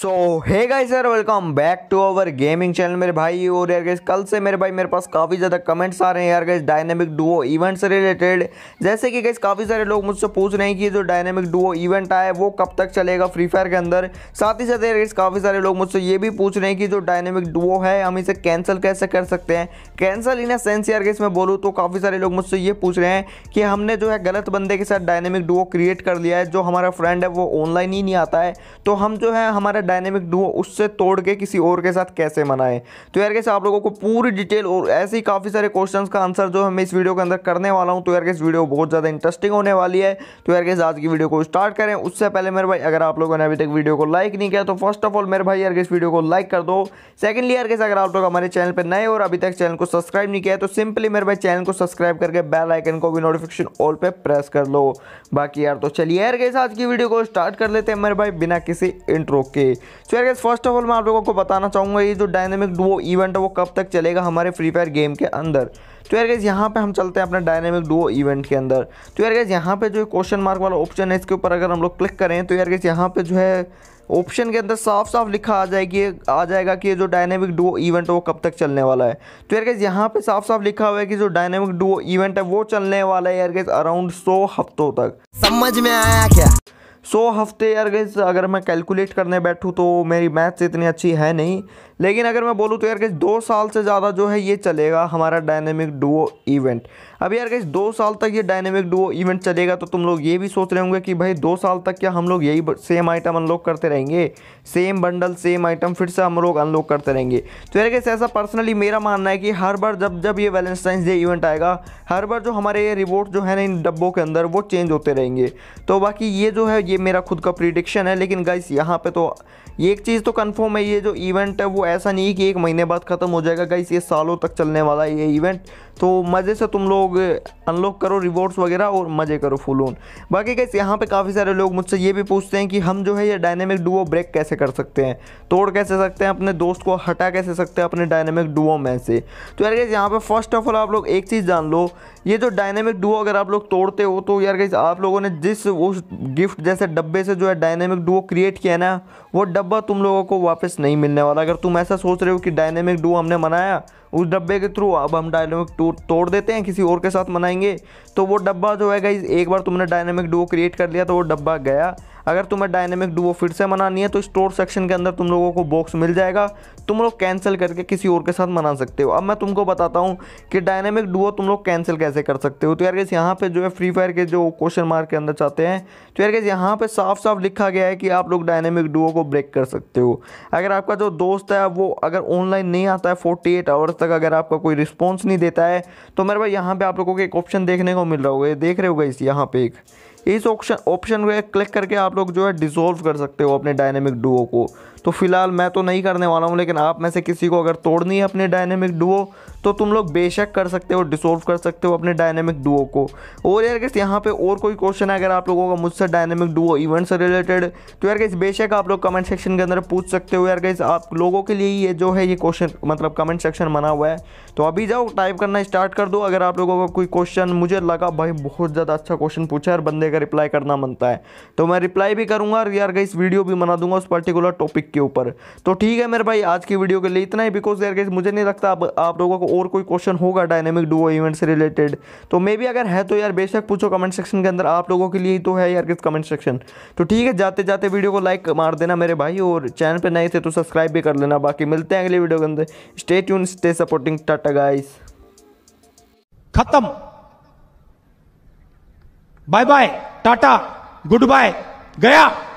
so hi guys sir welcome back to our gaming channel मेरे भाई और यार गाइस कल से मेरे भाई मेरे पास काफ़ी ज़्यादा कमेंट्स आ रहे हैं यार गाइस डायनेमिक डुओ इवेंट से रिलेटेड जैसे कि गाइस काफ़ी सारे लोग मुझसे पूछ रहे हैं कि जो डायनेमिक डुओ इवेंट आया वो कब तक चलेगा फ्री फायर के अंदर साथ ही साथ यार गाइस काफ़ी सारे लोग मुझसे ये भी पूछ रहे हैं कि जो डायनेमिक डुओ है हम इसे कैंसिल कैसे कर सकते हैं कैंसिल इन अ सेंस यार गाइस मैं बोलूँ तो काफ़ी सारे लोग मुझसे ये पूछ रहे हैं कि हमने जो है गलत बंदे के साथ डायनेमिक डुओ क्रिएट कर लिया है जो हमारा फ्रेंड है वो ऑनलाइन ही नहीं आता है तो हम जो है हमारा डायनेमिक डुओ उससे तोड़ के किसी और के साथ कैसे मनाए तो यार कैसे आप लोगों को पूरी डिटेल और ऐसे ही काफ़ी सारे क्वेश्चन का आंसर जो हमें इस वीडियो के अंदर करने वाला हूँ तो यार इस वीडियो बहुत ज़्यादा इंटरेस्टिंग होने वाली है तो यार आज की वीडियो को स्टार्ट करें उससे पहले मेरे भाई अगर आप लोगों ने अभी तक वीडियो को लाइक नहीं किया तो फर्स्ट ऑफ ऑल मेरे भाई यार इस वीडियो को लाइक कर दो सेकंडली यार कैसे अगर आप लोग हमारे चैनल पर नए और अभी तक चैनल को सब्सक्राइब नहीं किया तो सिंपली मेरे भाई चैनल को सब्सक्राइब करके बेल आइकन को भी नोटिफिकेशन ऑल पर प्रेस कर लो बाकी यार तो चलिए यार आज की वीडियो को स्टार्ट कर लेते हैं मेरे भाई बिना किसी इंट्रो के सो यार गाइस फर्स्ट ऑफ ऑल मैं आप लोगों को बताना चाहूँगा ये जो डायनेमिक डुओ इवेंट है वो कब तक चलेगा हमारे फ्री फायर गेम के अंदर तो यार गाइस यहाँ पे हम चलते हैं अपने डायनेमिक डुओ इवेंट के अंदर तो यार गाइस यहाँ पे जो क्वेश्चन मार्क वाला ऑप्शन है इसके ऊपर अगर हम लोग क्लिक करें तो यार गाइस यहाँ पे जो है ऑप्शन के अंदर साफ साफ लिखा आ जाएगी आ जाएगा कि ये जो डायनेमिक डुओ इवेंट है वो कब तक चलने वाला है तो यार गाइस यहाँ पे साफ साफ लिखा हुआ है कि जो डायनेमिक डुओ इवेंट है वो चलने वाला है यार गाइस अराउंड सौ हफ्तों तक समझ में आया क्या सौ हफ्ते यार गैस अगर मैं कैलकुलेट करने बैठूँ तो मेरी मैथ्स इतनी अच्छी है नहीं लेकिन अगर मैं बोलूँ तो यार गैस दो साल से ज़्यादा जो है ये चलेगा हमारा डायनेमिक डुओ इवेंट अब यार गैस दो साल तक ये डायनेमिक डुओ इवेंट चलेगा तो तुम लोग ये भी सोच रहे होंगे कि भाई दो साल तक क्या हम लोग यही सेम आइटम अनलॉक करते रहेंगे सेम बंडल सेम आइटम फिर से हम लोग अनलॉक करते रहेंगे तो यार गैस ऐसा पर्सनली मेरा मानना है कि हर बार जब जब ये वैलेंटाइंस डे इवेंट आएगा हर बार जो हमारे ये रिवॉर्ड जो है ना इन डब्बों के अंदर वो चेंज होते रहेंगे तो बाकी ये जो है ये मेरा खुद का प्रिडिक्शन है लेकिन गाइस यहाँ पे तो एक चीज़ तो कंफर्म है ये जो इवेंट है वो ऐसा नहीं है कि एक महीने बाद ख़त्म हो जाएगा गाइस ये सालों तक चलने वाला है ये इवेंट तो मज़े से तुम लोग अनलॉक करो रिवॉर्ड्स वगैरह और मज़े करो फुल ऑन बाकी गाइस यहाँ पे काफ़ी सारे लोग मुझसे ये भी पूछते हैं कि हम जो है ये डायनेमिक डुओ ब्रेक कैसे कर सकते हैं तोड़ कैसे सकते हैं अपने दोस्त को हटा कैसे सकते हैं अपने डायनेमिक डुओ में से तो यार गाइस यहाँ पर फर्स्ट ऑफ ऑल आप लोग एक चीज़ जान लो ये जो डायनेमिक डुओ अगर आप लोग तोड़ते हो तो यार गाइस आप लोगों ने जिस उस गिफ्ट जैसे ऐसे डब्बे से जो है डायनेमिक डुओ क्रिएट किया है ना वो डब्बा तुम लोगों को वापस नहीं मिलने वाला अगर तुम ऐसा सोच रहे हो कि डायनेमिक डुओ हमने बनाया उस डब्बे के थ्रू अब हम डायनेमिक टू तोड़ देते हैं किसी और के साथ मनाएंगे तो वो डब्बा जो है गाइज एक बार तुमने डायनेमिक डुओ क्रिएट कर लिया तो वो डब्बा गया अगर तुम्हें डायनेमिक डुओ फिर से मनानी है तो स्टोर सेक्शन के अंदर तुम लोगों को बॉक्स मिल जाएगा तुम लोग कैंसिल करके किसी और के साथ मना सकते हो अब मैं तुमको बताता हूँ कि डायनेमिक डुओ तुम लोग कैंसिल कैसे कर सकते हो तो यार गैस यहाँ पे जो है फ्री फायर के जो क्वेश्चन मार्क के अंदर चाहते हैं तो यार गैस यहाँ पर साफ साफ लिखा गया है कि आप लोग डायनेमिक डुओ को ब्रेक कर सकते हो अगर आपका जो दोस्त है वो अगर ऑनलाइन नहीं आता है फोर्टी एट आवर्स तक अगर आपका कोई रिस्पॉन्स नहीं देता है तो मेरे भाई यहाँ पर आप लोगों को एक ऑप्शन देखने को मिल रहा होगा देख रहे होगा इस यहाँ पर एक इस ऑप्शन ऑप्शन को क्लिक करके आप लोग जो है डिसोल्व कर सकते हो अपने डायनेमिक डुओ को तो फिलहाल मैं तो नहीं करने वाला हूँ लेकिन आप में से किसी को अगर तोड़नी है अपने डायनेमिक डुओ तो तुम लोग बेशक कर सकते हो डिसोल्व कर सकते हो अपने डायनेमिक डुओ को और यार गेस यहाँ पे और कोई क्वेश्चन है अगर आप लोगों का मुझसे डायनेमिक डुओ इवेंट से रिलेटेड तो यार कैसे बेशक आप लोग कमेंट सेक्शन के अंदर पूछ सकते हो यार कैसे आप लोगों के लिए ये जो है ये क्वेश्चन मतलब कमेंट सेक्शन बना हुआ है तो अभी जाओ टाइप करना स्टार्ट कर दो अगर आप लोगों का कोई क्वेश्चन मुझे लगा भाई बहुत ज़्यादा अच्छा क्वेश्चन पूछा और बंदे का रिप्लाई करना बनता है तो मैं रिप्लाई भी करूँगा और यार गई वीडियो भी बना दूंगा उस पर्टिकुलर टॉपिक के ऊपर तो ठीक है मेरे भाई आज की वीडियो के लिए इतना ही बिकॉज यार गई मुझे नहीं लगता आप लोगों को और कोई क्वेश्चन होगा डायनेमिक डुओ इवेंट से रिलेटेड तो मे भी अगर है तो यार बेशक पूछो कमेंट सेक्शन के अंदर आप लोगों के लिए ही तो है यार किस कमेंट सेक्शन तो ठीक है जाते जाते वीडियो को लाइक मार देना मेरे भाई और चैनल पर नए थे तो सब्सक्राइब भी कर लेना बाकी मिलते हैं अगले वीडियो के अंदर stay tune stay supporting tata guys खत्म bye bye tata goodbye गया